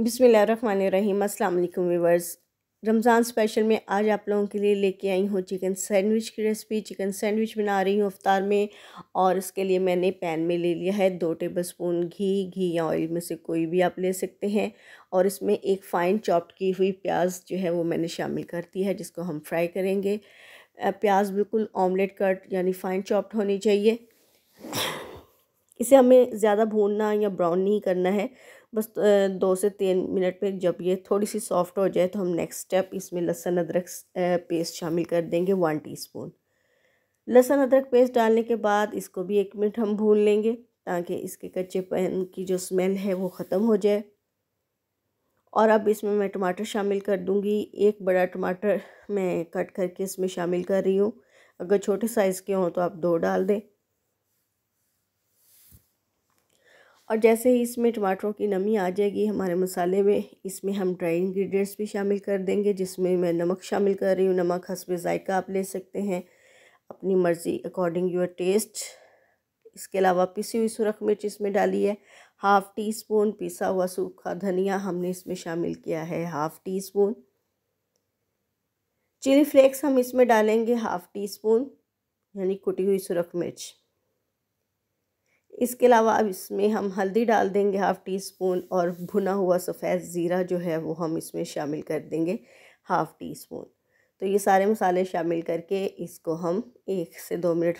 बिसमीम अल्लाम viewers Ramzan special में आज आप लोगों के लिए लेके आई हूँ चिकन सैंडविच की रेसिपी चिकन सैंडविच बना रही हूँ अफ्तार में और इसके लिए मैंने पैन में ले लिया है दो टेबल स्पून घी घी या ऑयल में से कोई भी आप ले सकते हैं और इसमें एक फ़ाइन चॉप्ड की हुई प्याज जो है वो मैंने शामिल कर दी है जिसको हम फ्राई करेंगे प्याज बिल्कुल ऑमलेट कट यानी फ़ाइन चॉप्ड होनी चाहिए इसे हमें ज़्यादा भूनना या ब्राउन नहीं करना है बस दो से तीन मिनट में जब ये थोड़ी सी सॉफ्ट हो जाए तो हम नेक्स्ट स्टेप इसमें लहसुन अदरक पेस्ट शामिल कर देंगे वन टीस्पून लहसुन अदरक पेस्ट डालने के बाद इसको भी एक मिनट हम भून लेंगे ताकि इसके कच्चे पैन की जो स्मेल है वो ख़त्म हो जाए और अब इसमें मैं टमाटर शामिल कर दूंगी एक बड़ा टमाटर मैं कट करके इसमें शामिल कर रही हूँ अगर छोटे साइज़ के हों तो आप दो डाल दें और जैसे ही इसमें टमाटरों की नमी आ जाएगी हमारे मसाले में इसमें हम ड्राई इंग्रेडिएंट्स भी शामिल कर देंगे जिसमें मैं नमक शामिल कर रही हूँ नमक हसब ज़ायका आप ले सकते हैं अपनी मर्ज़ी अकॉर्डिंग योर टेस्ट इसके अलावा पिसी हुई सुरख मिर्च इसमें डाली है हाफ़ टी स्पून पिसा हुआ सूखा धनिया हमने इसमें शामिल किया है half teaspoon chilli flakes हम इसमें डालेंगे हाफ़ टी स्पून यानी कुटी हुई सुरख मिर्च इसके अलावा अब इसमें हम हल्दी डाल देंगे हाफ़ टी स्पून और भुना हुआ सफ़ेद ज़ीरा जो है वो हम इसमें शामिल कर देंगे हाफ़ टी स्पून तो ये सारे मसाले शामिल करके इसको हम एक से दो मिनट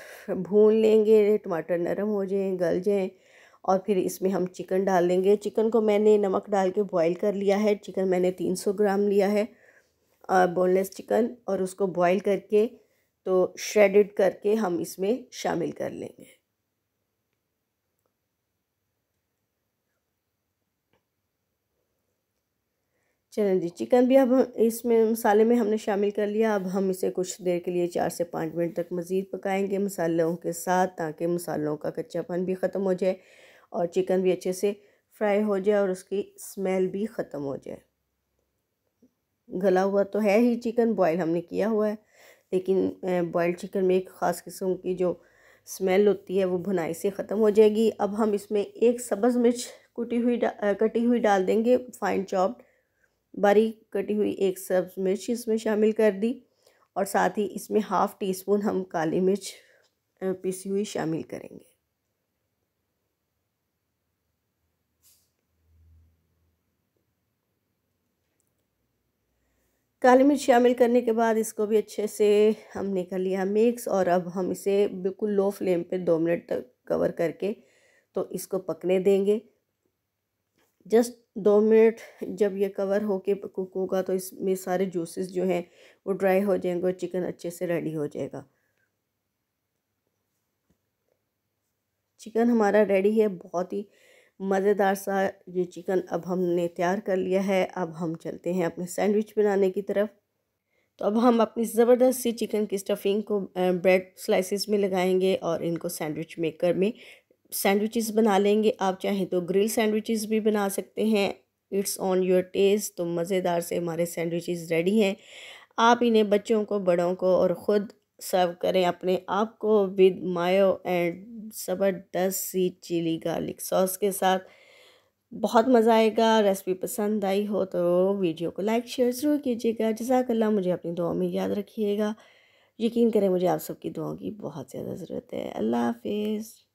भून लेंगे टमाटर नरम हो जाएँ गल जाएँ और फिर इसमें हम चिकन डाल देंगे चिकन को मैंने नमक डाल के बॉईल कर लिया है चिकन मैंने तीन सौ ग्राम लिया है बोनलेस चिकन और उसको बॉईल करके तो श्रेडिड करके हम इसमें शामिल कर लेंगे चलें जी चिकन भी अब इसमें मसाले में हमने शामिल कर लिया अब हम इसे कुछ देर के लिए चार से पाँच मिनट तक मज़ीद पकाएंगे मसालों के साथ ताकि मसालों का कच्चापन भी ख़त्म हो जाए और चिकन भी अच्छे से फ्राई हो जाए और उसकी स्मेल भी ख़त्म हो जाए गला हुआ तो है ही चिकन बॉयल हमने किया हुआ है लेकिन बॉयल चिकन में एक ख़ास किस्म की जो स्मेल होती है वो भुनाई से ख़त्म हो जाएगी अब हम इसमें एक सब्ज़ मिर्च कुटी हुई कटी हुई डाल देंगे फाइन चॉप्ड बारीक कटी हुई एक सब्ज मिर्च इसमें शामिल कर दी और साथ ही इसमें हाफ़ टी स्पून हम काली मिर्च पिसी हुई शामिल करेंगे काली मिर्च शामिल करने के बाद इसको भी अच्छे से हमने कर लिया मिक्स और अब हम इसे बिल्कुल लो फ्लेम पे दो मिनट तक कवर करके तो इसको पकने देंगे जस्ट दो मिनट जब ये कवर होके कुक होगा तो इसमें सारे जूसेस जो हैं वो ड्राई हो जाएंगे और चिकन अच्छे से रेडी हो जाएगा चिकन हमारा रेडी है बहुत ही मज़ेदार सा ये चिकन अब हमने तैयार कर लिया है अब हम चलते हैं अपने सैंडविच बनाने की तरफ तो अब हम अपनी ज़बरदस्त सी चिकन की स्टफिंग को ब्रेड स्लाइसेस में लगाएंगे और इनको सैंडविच मेकर में सैंडविचेस बना लेंगे आप चाहें तो ग्रिल सैंडविचेस भी बना सकते हैं इट्स ऑन योर टेस्ट तो मज़ेदार से हमारे सैंडविचेस रेडी हैं आप इन्हें बच्चों को बड़ों को और ख़ुद सर्व करें अपने आप को विद मायो एंड ज़बरदस्त सी चिली गार्लिक सॉस के साथ बहुत मज़ा आएगा रेसिपी पसंद आई हो तो वीडियो को लाइक शेयर ज़रूर कीजिएगा जजाकल्ला मुझे अपनी दुआ में याद रखिएगा यकीन करें मुझे आप सबकी दुआओं की बहुत ज़्यादा ज़रूरत है अल्लाह हाफिज़